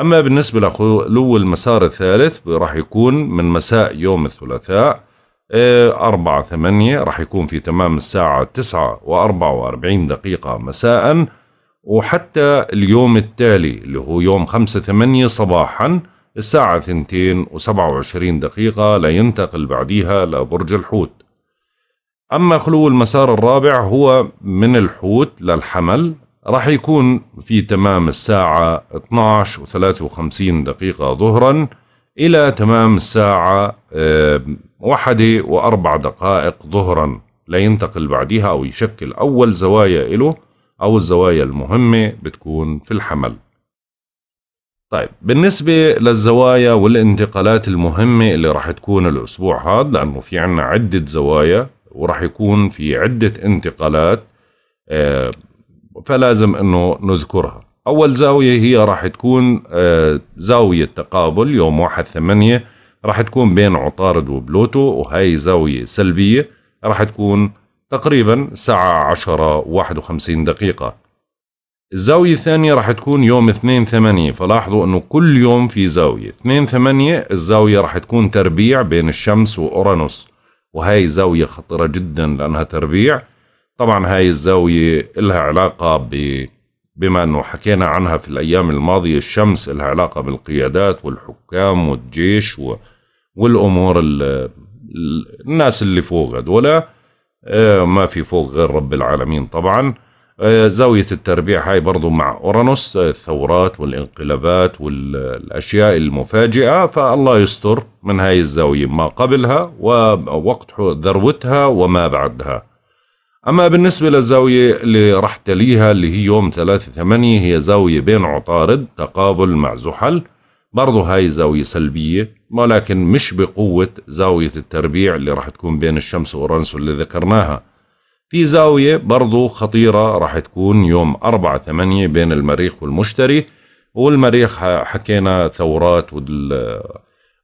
أما بالنسبة لخلو المسار الثالث راح يكون من مساء يوم الثلاثاء آه، أربعة ثمانية راح يكون في تمام الساعة تسعة وأربعة وأربعين دقيقة مساء وحتى اليوم التالي اللي هو يوم خمسة ثمانية صباحا الساعة ثنتين وسبعة وعشرين دقيقة لينتقل بعديها لبرج الحوت أما خلو المسار الرابع هو من الحوت للحمل راح يكون في تمام الساعة 12 و53 دقيقة ظهرا إلى تمام الساعة آه، واحدة وأربع دقائق ظهرا لينتقل بعدها أو يشكل أول زوايا له أو الزوايا المهمة بتكون في الحمل طيب بالنسبة للزوايا والانتقالات المهمة اللي راح تكون الأسبوع هذا لأنه في عنا عدة زوايا وراح يكون في عدة انتقالات آه، فلازم انه نذكرها اول زاويه هي راح تكون آه، زاويه تقابل يوم واحد ثمانية راح تكون بين عطارد وبلوتو وهي زاويه سلبيه راح تكون تقريبا ساعة عشرة واحد وخمسين دقيقة الزاوية الثانية راح تكون يوم اثنين ثمانية فلاحظوا انه كل يوم في زاوية اثنين ثمانية الزاوية راح تكون تربيع بين الشمس واورانوس وهي زاوية خطرة جدا لانها تربيع طبعا هاي الزاوية لها علاقة ب بما أنه حكينا عنها في الأيام الماضية الشمس لها علاقة بالقيادات والحكام والجيش و... والأمور ال... الناس اللي فوق هدول آه، ما في فوق غير رب العالمين طبعا آه، زاوية التربيع هاي برضو مع أورانوس آه، الثورات والانقلابات والأشياء المفاجئة فالله يستر من هاي الزاوية ما قبلها ووقت ذروتها وما بعدها أما بالنسبة للزاوية اللي راح تليها اللي هي يوم 3 8 هي زاوية بين عطارد تقابل مع زحل برضو هاي زاوية سلبية ولكن مش بقوة زاوية التربيع اللي راح تكون بين الشمس وأورانس واللي ذكرناها في زاوية برضو خطيرة راح تكون يوم 4 8 بين المريخ والمشتري والمريخ حكينا ثورات وال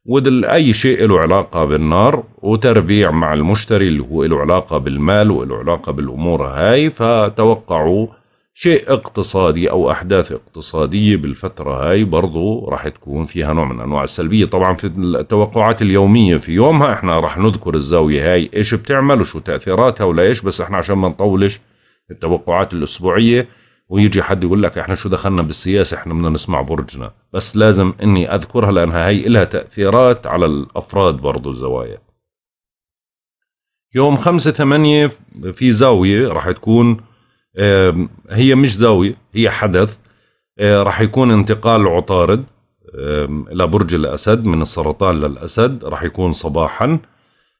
واي شيء له علاقه بالنار وتربيع مع المشتري اللي هو له علاقه بالمال وله علاقه بالامور هاي فتوقعوا شيء اقتصادي او احداث اقتصاديه بالفتره هاي برضه راح تكون فيها نوع من انواع السلبيه طبعا في التوقعات اليوميه في يومها احنا راح نذكر الزاويه هاي ايش بتعمل وشو تاثيراتها ولا ايش بس احنا عشان ما نطولش التوقعات الاسبوعيه ويجي حد يقول لك احنا شو دخلنا بالسياسه احنا بدنا نسمع برجنا بس لازم اني اذكرها لانها هي لها تاثيرات على الافراد برضو الزوايا يوم خمسة ثمانية في زاوية راح تكون هي مش زاوية هي حدث راح يكون انتقال عطارد إلى برج الأسد من السرطان للأسد راح يكون صباحا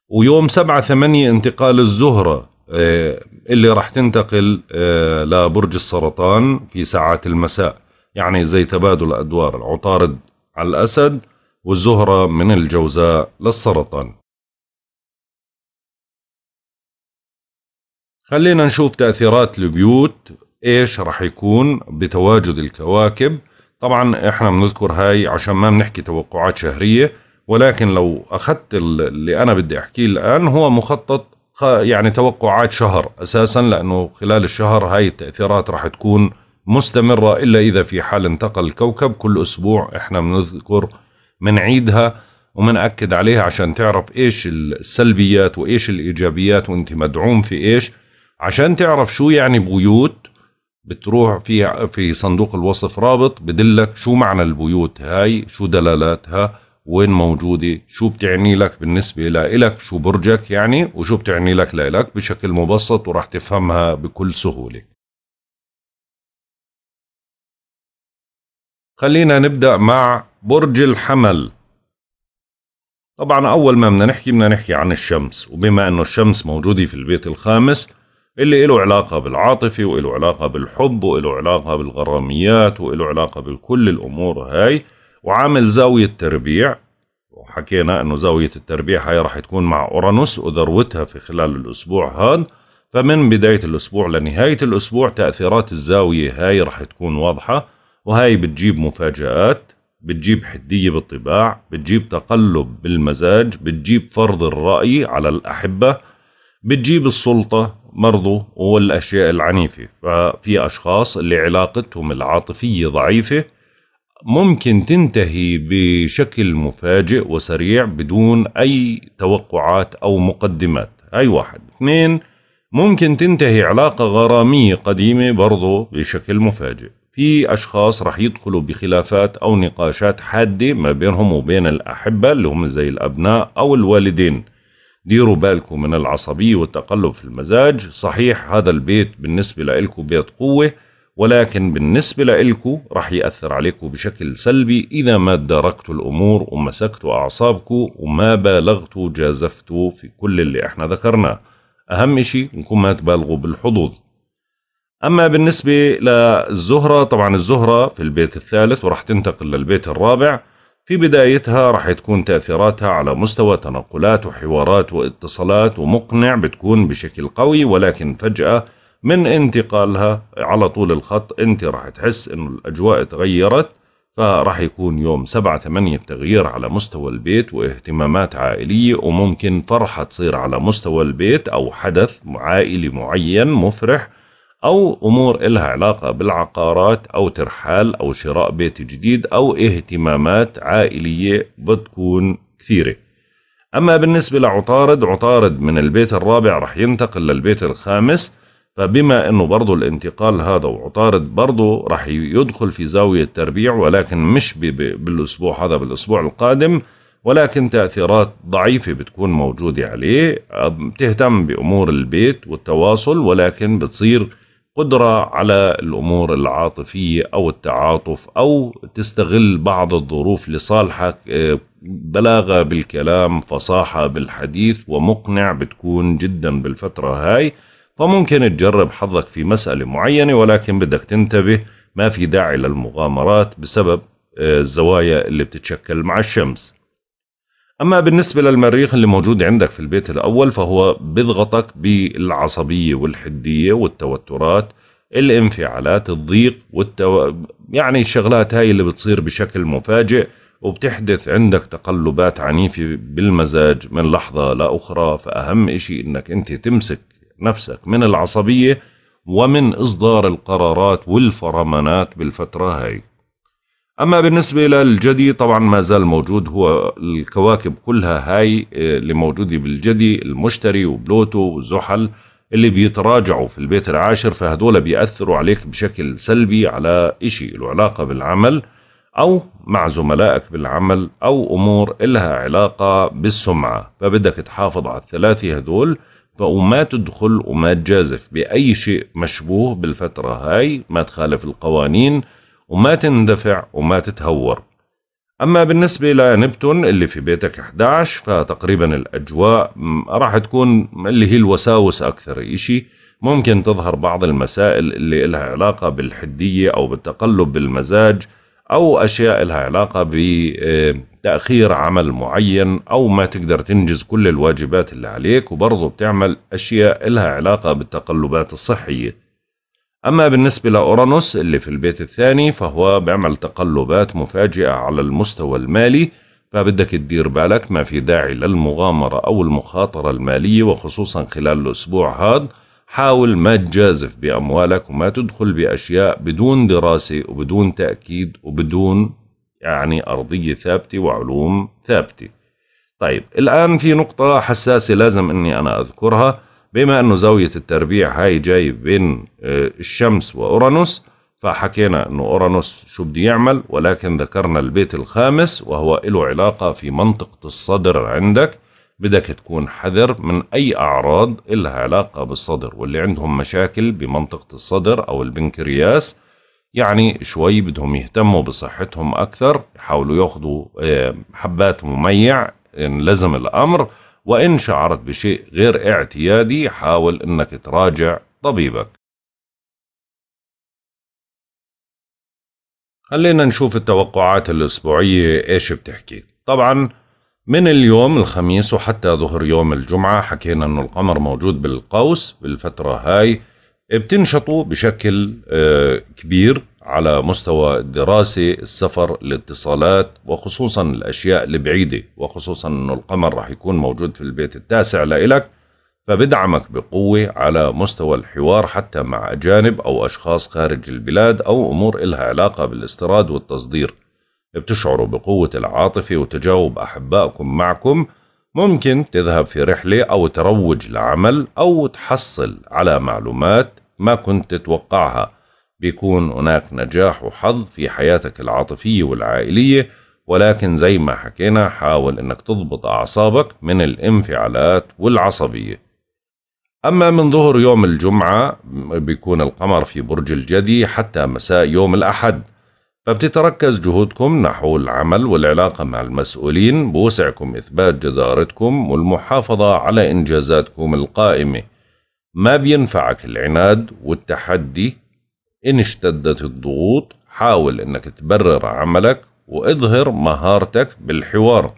ويوم سبعة ثمانية انتقال الزهرة آه، اللي راح تنتقل آه، لبرج السرطان في ساعات المساء يعني زي تبادل أدوار العطارد على الأسد والزهرة من الجوزاء للسرطان خلينا نشوف تأثيرات البيوت إيش راح يكون بتواجد الكواكب طبعا احنا بنذكر هاي عشان ما بنحكي توقعات شهرية ولكن لو أخذت اللي أنا بدي أحكيه الآن هو مخطط يعني توقعات شهر أساسا لأنه خلال الشهر هاي التأثيرات راح تكون مستمرة إلا إذا في حال انتقل الكوكب كل أسبوع إحنا بنذكر بنعيدها ومنأكد عليها عشان تعرف إيش السلبيات وإيش الإيجابيات وأنت مدعوم في إيش عشان تعرف شو يعني بيوت بتروح في في صندوق الوصف رابط بدلك شو معنى البيوت هاي شو دلالاتها وين موجودة شو بتعني لك بالنسبة لإلك شو برجك يعني وشو بتعني لك لإلك بشكل مبسط وراح تفهمها بكل سهولة خلينا نبدأ مع برج الحمل طبعا أول ما بدنا نحكي بدنا نحكي عن الشمس وبما أنه الشمس موجودة في البيت الخامس اللي له علاقة بالعاطفة وله علاقة بالحب وله علاقة بالغراميات وله علاقة بكل الأمور هاي وعامل زاوية تربيع وحكينا أنه زاوية التربيع هاي رح تكون مع أورانوس وذروتها في خلال الأسبوع هذا فمن بداية الأسبوع لنهاية الأسبوع تأثيرات الزاوية هاي رح تكون واضحة وهاي بتجيب مفاجآت بتجيب حدية بالطباع بتجيب تقلب بالمزاج بتجيب فرض الرأي على الأحبة بتجيب السلطة برضو والأشياء العنيفة ففي أشخاص اللي علاقتهم العاطفية ضعيفة ممكن تنتهي بشكل مفاجئ وسريع بدون أي توقعات أو مقدمات هاي واحد اثنين ممكن تنتهي علاقة غرامية قديمة برضو بشكل مفاجئ في أشخاص رح يدخلوا بخلافات أو نقاشات حادة ما بينهم وبين الأحبة اللي هم زي الأبناء أو الوالدين ديروا بالكم من العصبية والتقلب في المزاج صحيح هذا البيت بالنسبة لإلكم بيت قوة ولكن بالنسبة لإلكو رح يأثر عليكو بشكل سلبي إذا ما اداركتوا الأمور ومسكتوا أعصابكو وما بالغتوا جازفتوا في كل اللي إحنا ذكرناه أهم إشي نكون ما تبالغوا بالحظوظ أما بالنسبة للزهرة طبعا الزهرة في البيت الثالث ورح تنتقل للبيت الرابع في بدايتها رح تكون تأثيراتها على مستوى تنقلات وحوارات واتصالات ومقنع بتكون بشكل قوي ولكن فجأة من انتقالها على طول الخط انت راح تحس انه الاجواء تغيرت فراح يكون يوم سبعة ثمانية تغيير على مستوى البيت واهتمامات عائلية وممكن فرحة تصير على مستوى البيت أو حدث عائلي معين مفرح أو أمور إلها علاقة بالعقارات أو ترحال أو شراء بيت جديد أو اهتمامات عائلية بتكون كثيرة أما بالنسبة لعطارد عطارد من البيت الرابع رح ينتقل للبيت الخامس فبما انه برضه الانتقال هذا وعطارد برضه راح يدخل في زاوية تربيع ولكن مش بالاسبوع هذا بالاسبوع القادم ولكن تأثيرات ضعيفة بتكون موجودة عليه بتهتم بأمور البيت والتواصل ولكن بتصير قدرة على الأمور العاطفية أو التعاطف أو تستغل بعض الظروف لصالحك أه، بلاغة بالكلام فصاحة بالحديث ومقنع بتكون جدا بالفترة هاي فممكن تجرب حظك في مسألة معينة ولكن بدك تنتبه ما في داعي للمغامرات بسبب آه، الزوايا اللي بتتشكل مع الشمس أما بالنسبة للمريخ اللي موجود عندك في البيت الأول فهو بيضغطك بالعصبية والحدية والتوترات الانفعالات الضيق والتو... يعني الشغلات هاي اللي بتصير بشكل مفاجئ وبتحدث عندك تقلبات عنيفة بالمزاج من لحظة لأخرى فأهم إشي إنك أنت تمسك نفسك من العصبية ومن إصدار القرارات والفرمانات بالفترة هاي أما بالنسبة للجدي طبعا ما زال موجود هو الكواكب كلها هاي آه، اللي موجودة بالجدي المشتري وبلوتو وزحل اللي بيتراجعوا في البيت العاشر فهدول بيأثروا عليك بشكل سلبي على إشي له علاقة بالعمل أو مع زملائك بالعمل أو أمور إلها علاقة بالسمعة فبدك تحافظ على الثلاثة هدول فأمات تدخل وما تجازف بأي شيء مشبوه بالفترة هاي ما تخالف القوانين وما تندفع وما تتهور أما بالنسبة لنبتون اللي في بيتك 11 فتقريبا الأجواء راح تكون اللي هي الوساوس أكثر إشي ممكن تظهر بعض المسائل اللي لها علاقة بالحدية أو بالتقلب بالمزاج أو أشياء لها علاقة بتأخير عمل معين أو ما تقدر تنجز كل الواجبات اللي عليك وبرضه بتعمل أشياء لها علاقة بالتقلبات الصحية أما بالنسبة لأورانوس اللي في البيت الثاني فهو بيعمل تقلبات مفاجئة على المستوى المالي فبدك تدير بالك ما في داعي للمغامرة أو المخاطرة المالية وخصوصا خلال الأسبوع هذا حاول ما تجازف بأموالك وما تدخل بأشياء بدون دراسة وبدون تأكيد وبدون يعني أرضية ثابتة وعلوم ثابتة طيب الآن في نقطة حساسة لازم أني أنا أذكرها بما أنه زاوية التربيع هاي جاي بين آه، الشمس وأورانوس فحكينا أنه أورانوس شو بده يعمل ولكن ذكرنا البيت الخامس وهو له علاقة في منطقة الصدر عندك بدك تكون حذر من أي أعراض إلها علاقة بالصدر واللي عندهم مشاكل بمنطقة الصدر أو البنكرياس يعني شوي بدهم يهتموا بصحتهم أكثر يحاولوا ياخذوا آه، حبات مميع إن لزم الأمر وإن شعرت بشيء غير اعتيادي حاول إنك تراجع طبيبك خلينا نشوف التوقعات الأسبوعية إيش بتحكي طبعاً من اليوم الخميس وحتى ظهر يوم الجمعة حكينا أنه القمر موجود بالقوس بالفترة هاي بتنشطوا بشكل آه، كبير على مستوى الدراسة السفر الاتصالات وخصوصا الأشياء البعيدة وخصوصا أنه القمر راح يكون موجود في البيت التاسع لإلك فبدعمك بقوة على مستوى الحوار حتى مع أجانب أو أشخاص خارج البلاد أو أمور إلها علاقة بالاستيراد والتصدير بتشعروا بقوة العاطفة وتجاوب أحبائكم معكم ممكن تذهب في رحلة أو تروج لعمل أو تحصل على معلومات ما كنت تتوقعها بيكون هناك نجاح وحظ في حياتك العاطفية والعائلية ولكن زي ما حكينا حاول انك تضبط اعصابك من الانفعالات والعصبية اما من ظهر يوم الجمعة بيكون القمر في برج الجدي حتى مساء يوم الاحد فبتتركز جهودكم نحو العمل والعلاقة مع المسؤولين بوسعكم إثبات جدارتكم والمحافظة على إنجازاتكم القائمة ما بينفعك العناد والتحدي إن اشتدت الضغوط حاول إنك تبرر عملك وإظهر مهارتك بالحوار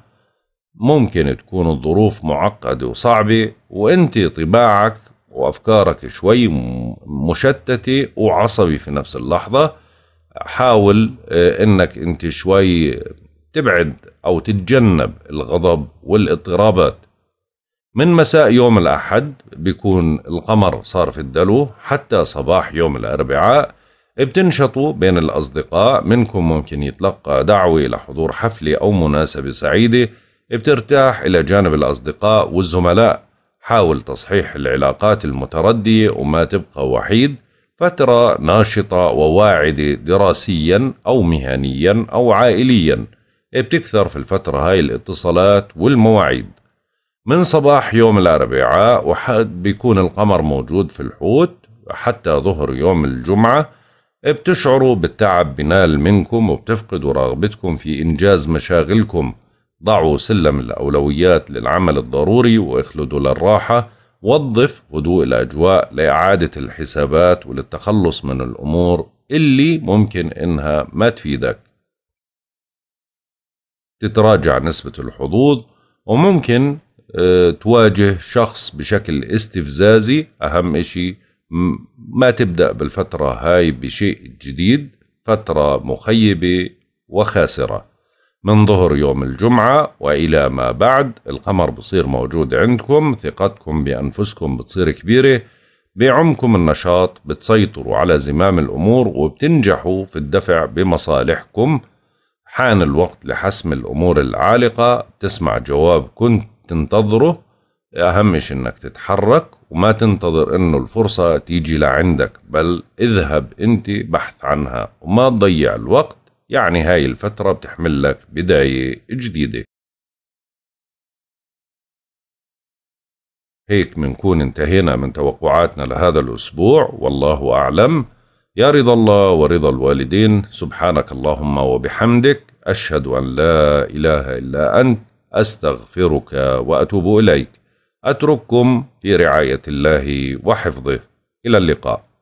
ممكن تكون الظروف معقدة وصعبة وإنت طباعك وأفكارك شوي مشتتة وعصبي في نفس اللحظة حاول آه، انك انت شوي تبعد او تتجنب الغضب والاضطرابات من مساء يوم الأحد بيكون القمر صار في الدلو حتى صباح يوم الأربعاء بتنشطوا بين الأصدقاء منكم ممكن يتلقى دعوة لحضور حفلة أو مناسبة سعيدة بترتاح إلى جانب الأصدقاء والزملاء حاول تصحيح العلاقات المتردية وما تبقى وحيد فترة ناشطة وواعدة دراسيا أو مهنيا أو عائليا بتكثر في الفترة هاي الاتصالات والمواعيد من صباح يوم الأربعاء وحد بيكون القمر موجود في الحوت حتى ظهر يوم الجمعة بتشعروا بالتعب بنال منكم وبتفقدوا رغبتكم في إنجاز مشاغلكم ضعوا سلم الأولويات للعمل الضروري واخلدوا للراحة وظف هدوء الأجواء لإعادة الحسابات وللتخلص من الأمور اللي ممكن إنها ما تفيدك تتراجع نسبة الحظوظ وممكن آه، تواجه شخص بشكل استفزازي أهم إشي ما تبدأ بالفترة هاي بشيء جديد فترة مخيبة وخاسرة من ظهر يوم الجمعة وإلى ما بعد القمر بصير موجود عندكم ثقتكم بأنفسكم بتصير كبيرة بعمكم النشاط بتسيطروا على زمام الأمور وبتنجحوا في الدفع بمصالحكم حان الوقت لحسم الأمور العالقة تسمع جواب كنت تنتظره أهم شيء إنك تتحرك وما تنتظر إنه الفرصة تيجي لعندك بل اذهب أنت بحث عنها وما تضيع الوقت يعني هاي الفترة بتحمل لك بداية جديدة هيك منكون انتهينا من توقعاتنا لهذا الأسبوع والله أعلم يا رضا الله ورضا الوالدين سبحانك اللهم وبحمدك أشهد أن لا إله إلا أنت أستغفرك وأتوب إليك أترككم في رعاية الله وحفظه إلى اللقاء